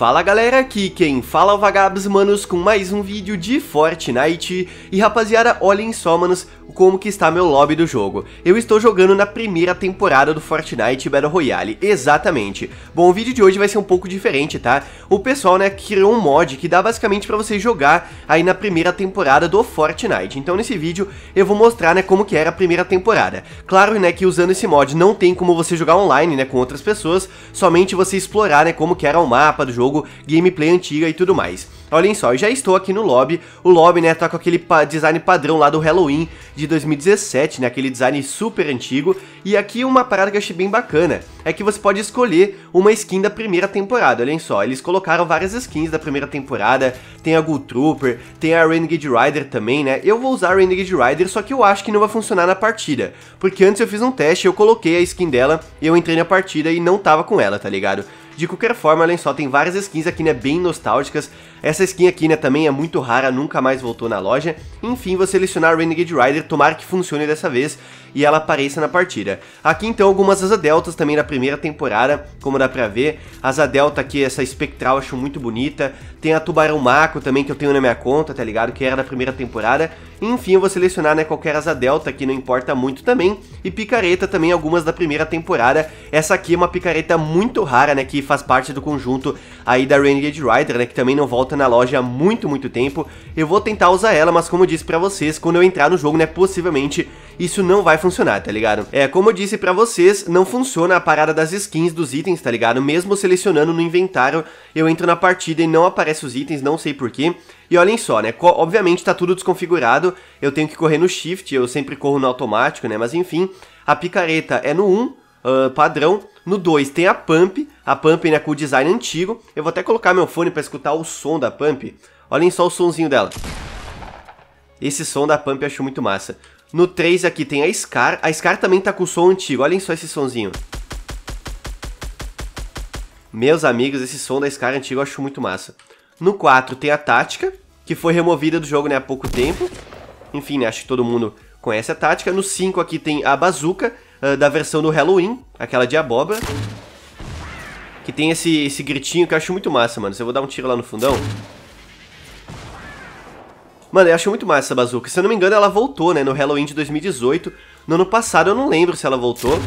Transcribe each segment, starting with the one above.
Fala galera, aqui quem fala é o Vagabos Manos com mais um vídeo de Fortnite E rapaziada, olhem só manos como que está meu lobby do jogo Eu estou jogando na primeira temporada do Fortnite Battle Royale, exatamente Bom, o vídeo de hoje vai ser um pouco diferente, tá? O pessoal, né, criou um mod que dá basicamente pra você jogar aí na primeira temporada do Fortnite Então nesse vídeo eu vou mostrar, né, como que era a primeira temporada Claro, né, que usando esse mod não tem como você jogar online, né, com outras pessoas Somente você explorar, né, como que era o mapa do jogo jogo, gameplay antiga e tudo mais. Olhem só, eu já estou aqui no lobby, o lobby né, tá com aquele pa design padrão lá do Halloween de 2017, né, aquele design super antigo, e aqui uma parada que eu achei bem bacana, é que você pode escolher uma skin da primeira temporada, olhem só, eles colocaram várias skins da primeira temporada, tem a Ghoul Trooper, tem a Renegade Rider também, né, eu vou usar a Renegade Rider, só que eu acho que não vai funcionar na partida, porque antes eu fiz um teste, eu coloquei a skin dela, eu entrei na partida e não tava com ela, tá ligado? De qualquer forma, além só, tem várias skins aqui, né, bem nostálgicas. Essa skin aqui, né, também é muito rara, nunca mais voltou na loja. Enfim, vou selecionar Renegade Rider, tomara que funcione dessa vez e ela apareça na partida. Aqui então algumas asa deltas também da primeira temporada, como dá pra ver. Asa delta aqui, essa espectral, acho muito bonita. Tem a Tubarão Mako também, que eu tenho na minha conta, tá ligado? Que era da primeira temporada. Enfim, eu vou selecionar né, qualquer asa delta que não importa muito também. E picareta também, algumas da primeira temporada. Essa aqui é uma picareta muito rara, né? Que faz parte do conjunto aí da Renegade Rider, né? Que também não volta na loja há muito, muito tempo. Eu vou tentar usar ela, mas como eu disse pra vocês, quando eu entrar no jogo, né? Possivelmente isso não vai funcionar, tá ligado? É, como eu disse pra vocês, não funciona a parada das skins dos itens, tá ligado? Mesmo selecionando no inventário, eu entro na partida e não aparece os itens, não sei porquê. E olhem só, né? Obviamente tá tudo desconfigurado, eu tenho que correr no shift, eu sempre corro no automático, né? Mas enfim, a picareta é no 1, uh, padrão. No 2 tem a pump, a pump ainda né, com o design antigo. Eu vou até colocar meu fone para escutar o som da pump. Olhem só o sonzinho dela. Esse som da pump eu acho muito massa. No 3 aqui tem a Scar. A Scar também tá com o som antigo. Olhem só esse sonzinho. Meus amigos, esse som da Scar antigo eu acho muito massa. No 4 tem a Tática, que foi removida do jogo né, há pouco tempo. Enfim, né, acho que todo mundo conhece a tática. No 5 aqui tem a Bazooka, uh, da versão do Halloween, aquela de abóbora. Que tem esse, esse gritinho que eu acho muito massa, mano. Se eu vou dar um tiro lá no fundão... Mano, eu acho muito massa essa bazuca. Se eu não me engano, ela voltou, né, no Halloween de 2018. No ano passado eu não lembro se ela voltou,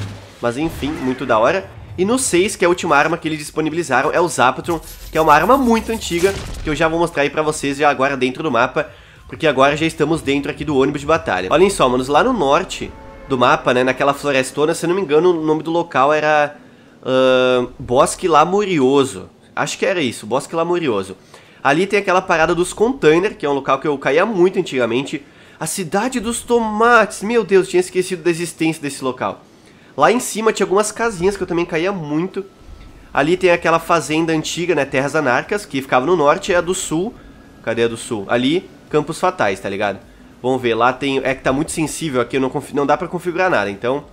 mas enfim, muito da hora. E no 6, que é a última arma que eles disponibilizaram, é o Zapatron, que é uma arma muito antiga, que eu já vou mostrar aí pra vocês já agora dentro do mapa, porque agora já estamos dentro aqui do ônibus de batalha. Olhem só, manos, lá no norte do mapa, né, naquela florestona, se eu não me engano, o nome do local era uh, Bosque Lamurioso. Acho que era isso, Bosque Lamurioso. Ali tem aquela parada dos containers, que é um local que eu caía muito antigamente. A cidade dos tomates, meu Deus, tinha esquecido da existência desse local. Lá em cima tinha algumas casinhas que eu também caía muito. Ali tem aquela fazenda antiga, né, Terras Anarcas, que ficava no norte, É a do sul, cadê a do sul? Ali, Campos Fatais, tá ligado? Vamos ver, lá tem, é que tá muito sensível aqui, não, não dá pra configurar nada, então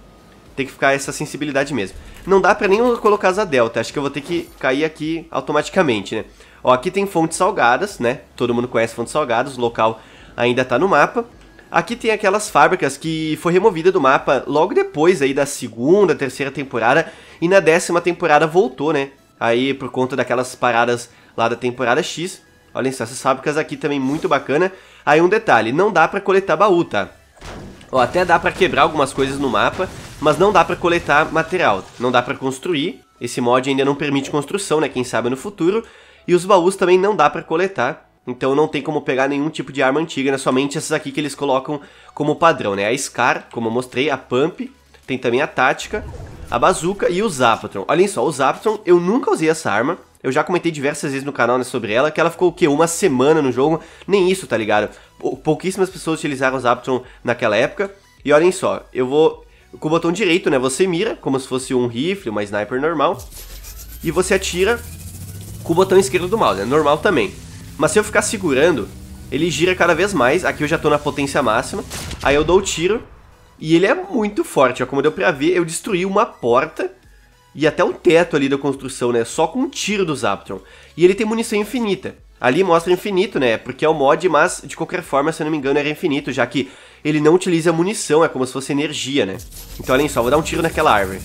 tem que ficar essa sensibilidade mesmo. Não dá pra nem colocar asa delta, acho que eu vou ter que cair aqui automaticamente, né? Ó, aqui tem fontes salgadas, né? Todo mundo conhece fontes salgadas, o local ainda está no mapa. Aqui tem aquelas fábricas que foi removida do mapa logo depois aí da segunda, terceira temporada e na décima temporada voltou, né? Aí por conta daquelas paradas lá da temporada X. Olhem só, essas fábricas aqui também muito bacana. Aí um detalhe, não dá pra coletar baú, tá? Ó, até dá pra quebrar algumas coisas no mapa, mas não dá pra coletar material. Não dá pra construir, esse mod ainda não permite construção, né? Quem sabe no futuro. E os baús também não dá para coletar, então não tem como pegar nenhum tipo de arma antiga, né? Somente essas aqui que eles colocam como padrão, né? A Scar, como eu mostrei, a Pump, tem também a Tática, a Bazooka e o Zapatron. Olhem só, o Zapatron, eu nunca usei essa arma. Eu já comentei diversas vezes no canal né, sobre ela, que ela ficou o quê? Uma semana no jogo? Nem isso, tá ligado? Pouquíssimas pessoas utilizaram o Zapatron naquela época. E olhem só, eu vou... Com o botão direito, né, você mira, como se fosse um rifle, uma sniper normal. E você atira com o botão esquerdo do mouse, é normal também. Mas se eu ficar segurando, ele gira cada vez mais, aqui eu já estou na potência máxima, aí eu dou o tiro, e ele é muito forte, ó, como deu pra ver, eu destruí uma porta e até o teto ali da construção, né, só com um tiro do Zaptron. E ele tem munição infinita, ali mostra infinito, né, porque é o mod, mas de qualquer forma, se eu não me engano, era infinito, já que ele não utiliza munição, é como se fosse energia, né. Então olhem só, vou dar um tiro naquela árvore.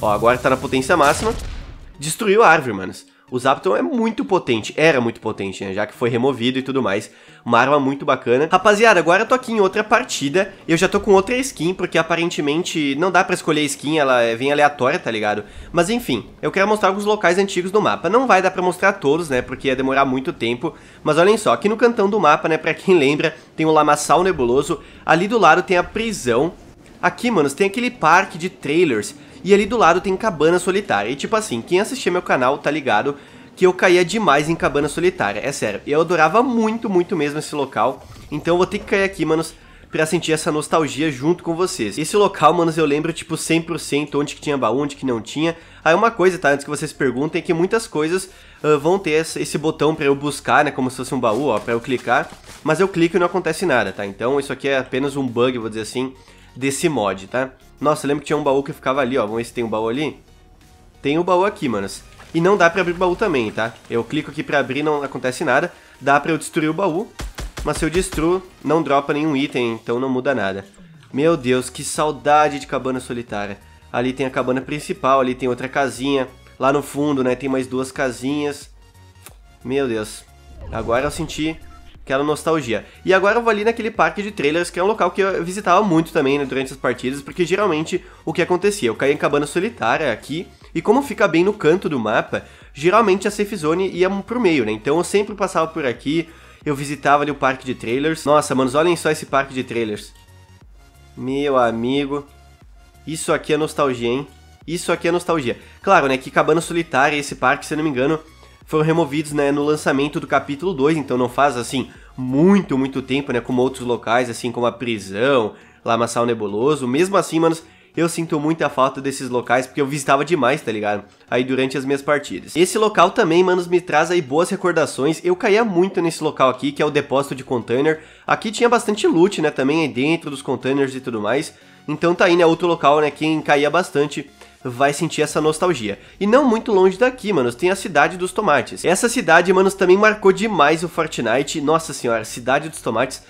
Ó, agora está na potência máxima, destruiu a árvore, manos. O Zapton é muito potente, era muito potente, né, já que foi removido e tudo mais. Uma arma muito bacana. Rapaziada, agora eu tô aqui em outra partida, eu já tô com outra skin, porque aparentemente não dá pra escolher a skin, ela é bem aleatória, tá ligado? Mas enfim, eu quero mostrar alguns locais antigos do mapa. Não vai dar pra mostrar todos, né, porque ia demorar muito tempo. Mas olhem só, aqui no cantão do mapa, né, pra quem lembra, tem o Lamaçal Nebuloso. Ali do lado tem a prisão. Aqui, manos, tem aquele parque de trailers e ali do lado tem Cabana Solitária. E tipo assim, quem assistia meu canal tá ligado que eu caía demais em Cabana Solitária, é sério. Eu adorava muito, muito mesmo esse local, então eu vou ter que cair aqui, manos, pra sentir essa nostalgia junto com vocês. Esse local, manos, eu lembro, tipo, 100% onde que tinha baú, onde que não tinha. Aí uma coisa, tá, antes que vocês perguntem, é que muitas coisas uh, vão ter esse botão pra eu buscar, né, como se fosse um baú, ó, pra eu clicar. Mas eu clico e não acontece nada, tá? Então isso aqui é apenas um bug, vou dizer assim, desse mod, tá? Nossa, eu lembro que tinha um baú que ficava ali, ó. Vamos ver se tem um baú ali. Tem o um baú aqui, manos. E não dá pra abrir o baú também, tá? Eu clico aqui pra abrir, não acontece nada. Dá pra eu destruir o baú. Mas se eu destruo, não dropa nenhum item, então não muda nada. Meu Deus, que saudade de cabana solitária. Ali tem a cabana principal, ali tem outra casinha. Lá no fundo, né, tem mais duas casinhas. Meu Deus. Agora eu senti aquela nostalgia. E agora eu vou ali naquele parque de trailers, que é um local que eu visitava muito também né, durante as partidas, porque geralmente o que acontecia? Eu caía em cabana solitária aqui, e como fica bem no canto do mapa, geralmente a safe zone ia pro meio, né? Então eu sempre passava por aqui, eu visitava ali o parque de trailers. Nossa, manos, olhem só esse parque de trailers. Meu amigo, isso aqui é nostalgia, hein? Isso aqui é nostalgia. Claro, né, que Cabana Solitária, esse parque, se eu não me engano, foram removidos né, no lançamento do capítulo 2, então não faz assim muito, muito tempo, né? Como outros locais, assim como a prisão, Lamaçal Nebuloso. Mesmo assim, manos, eu sinto muita falta desses locais porque eu visitava demais, tá ligado? Aí durante as minhas partidas. Esse local também, manos, me traz aí boas recordações. Eu caía muito nesse local aqui, que é o depósito de container. Aqui tinha bastante loot, né, também aí dentro dos containers e tudo mais. Então tá aí, né, outro local, né, Quem caía bastante vai sentir essa nostalgia. E não muito longe daqui, manos, tem a Cidade dos Tomates. Essa cidade, manos, também marcou demais o Fortnite. Nossa senhora, Cidade dos Tomates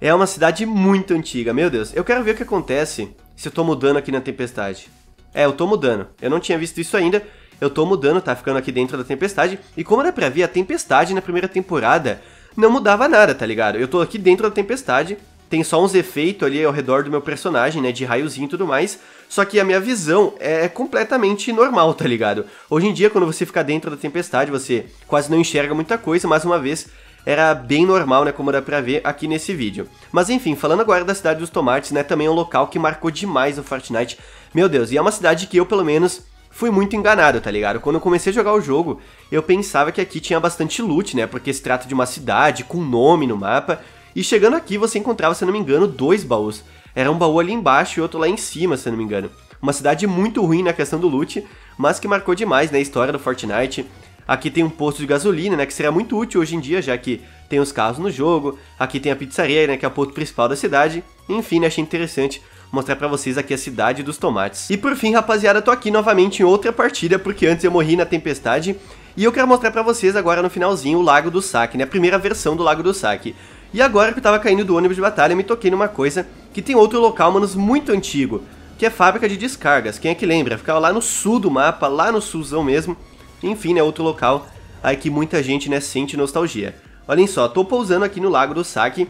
é uma cidade muito antiga, meu Deus. Eu quero ver o que acontece se eu tô mudando aqui na tempestade. É, eu tô mudando. Eu não tinha visto isso ainda. Eu tô mudando, tá ficando aqui dentro da tempestade. E como era pra ver, a tempestade na primeira temporada não mudava nada, tá ligado? Eu tô aqui dentro da tempestade tem só uns efeitos ali ao redor do meu personagem, né? De raiozinho e tudo mais. Só que a minha visão é, é completamente normal, tá ligado? Hoje em dia, quando você fica dentro da tempestade, você quase não enxerga muita coisa, mas uma vez era bem normal, né, como dá pra ver aqui nesse vídeo. Mas enfim, falando agora da Cidade dos Tomates, né, também é um local que marcou demais o Fortnite. Meu Deus, e é uma cidade que eu, pelo menos, fui muito enganado, tá ligado? Quando eu comecei a jogar o jogo, eu pensava que aqui tinha bastante loot, né, porque se trata de uma cidade com nome no mapa, e chegando aqui você encontrava, se não me engano, dois baús. Era um baú ali embaixo e outro lá em cima, se não me engano. Uma cidade muito ruim na questão do loot, mas que marcou demais na né, história do Fortnite. Aqui tem um posto de gasolina, né, que seria muito útil hoje em dia, já que tem os carros no jogo. Aqui tem a pizzaria, né, que é o ponto principal da cidade. Enfim, né, achei interessante mostrar para vocês aqui a cidade dos tomates. E por fim, rapaziada, tô aqui novamente em outra partida, porque antes eu morri na tempestade. E eu quero mostrar para vocês agora no finalzinho o Lago do Saque, né, a primeira versão do Lago do Saque. E agora que eu tava caindo do ônibus de batalha, me toquei numa coisa que tem outro local, manos, muito antigo, que é fábrica de descargas. Quem é que lembra? Ficava lá no sul do mapa, lá no sulzão mesmo. Enfim, né, outro local aí que muita gente, né, sente nostalgia. Olhem só, tô pousando aqui no Lago do Saque.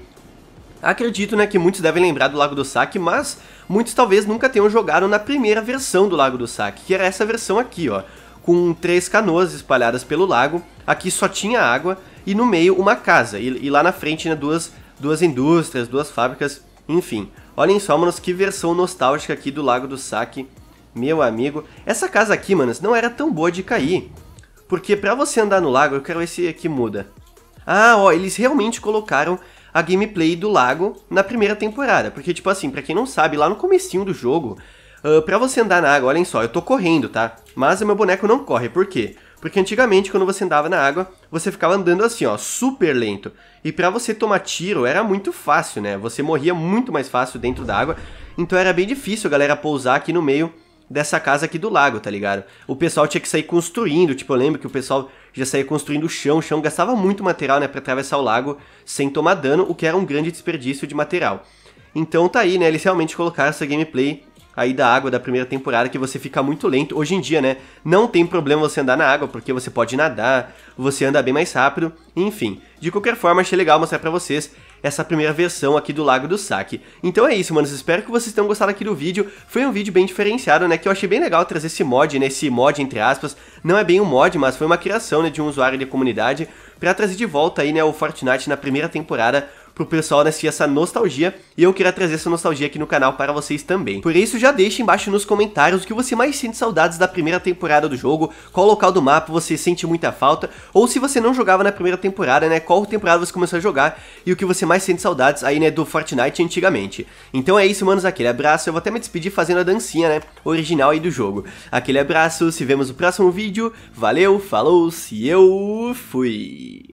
Acredito, né, que muitos devem lembrar do Lago do Saque, mas muitos talvez nunca tenham jogado na primeira versão do Lago do Saque, que era essa versão aqui, ó, com três canoas espalhadas pelo lago. Aqui só tinha água, e no meio uma casa, e, e lá na frente né, duas, duas indústrias, duas fábricas, enfim. Olhem só, manos, que versão nostálgica aqui do Lago do Saque, meu amigo. Essa casa aqui, manos, não era tão boa de cair, porque pra você andar no lago, eu quero ver se aqui é muda. Ah, ó, eles realmente colocaram a gameplay do lago na primeira temporada, porque tipo assim, pra quem não sabe, lá no comecinho do jogo... Uh, pra você andar na água, olhem só, eu tô correndo, tá? Mas o meu boneco não corre, por quê? Porque antigamente, quando você andava na água, você ficava andando assim, ó, super lento. E para você tomar tiro era muito fácil, né? Você morria muito mais fácil dentro da água. Então era bem difícil a galera pousar aqui no meio dessa casa aqui do lago, tá ligado? O pessoal tinha que sair construindo, tipo, eu lembro que o pessoal já saía construindo o chão, o chão gastava muito material, né, para atravessar o lago sem tomar dano, o que era um grande desperdício de material. Então tá aí, né, eles realmente colocaram essa gameplay aí da água da primeira temporada que você fica muito lento. Hoje em dia, né? Não tem problema você andar na água, porque você pode nadar, você anda bem mais rápido, enfim. De qualquer forma, achei legal mostrar para vocês essa primeira versão aqui do Lago do Saque. Então é isso, manos, espero que vocês tenham gostado aqui do vídeo. Foi um vídeo bem diferenciado, né, que eu achei bem legal trazer esse mod, né, esse mod entre aspas. Não é bem um mod, mas foi uma criação, né, de um usuário da comunidade para trazer de volta aí, né, o Fortnite na primeira temporada pro pessoal assistir essa nostalgia e eu queria trazer essa nostalgia aqui no canal para vocês também. Por isso, já deixa embaixo nos comentários o que você mais sente saudades da primeira temporada do jogo, qual local do mapa você sente muita falta, ou se você não jogava na primeira temporada, né, qual temporada você começou a jogar e o que você mais sente saudades aí, né, do Fortnite antigamente. Então é isso, manos, aquele abraço, eu vou até me despedir fazendo a dancinha, né, original aí do jogo. Aquele abraço, se vemos no próximo vídeo, valeu, falou, se eu fui!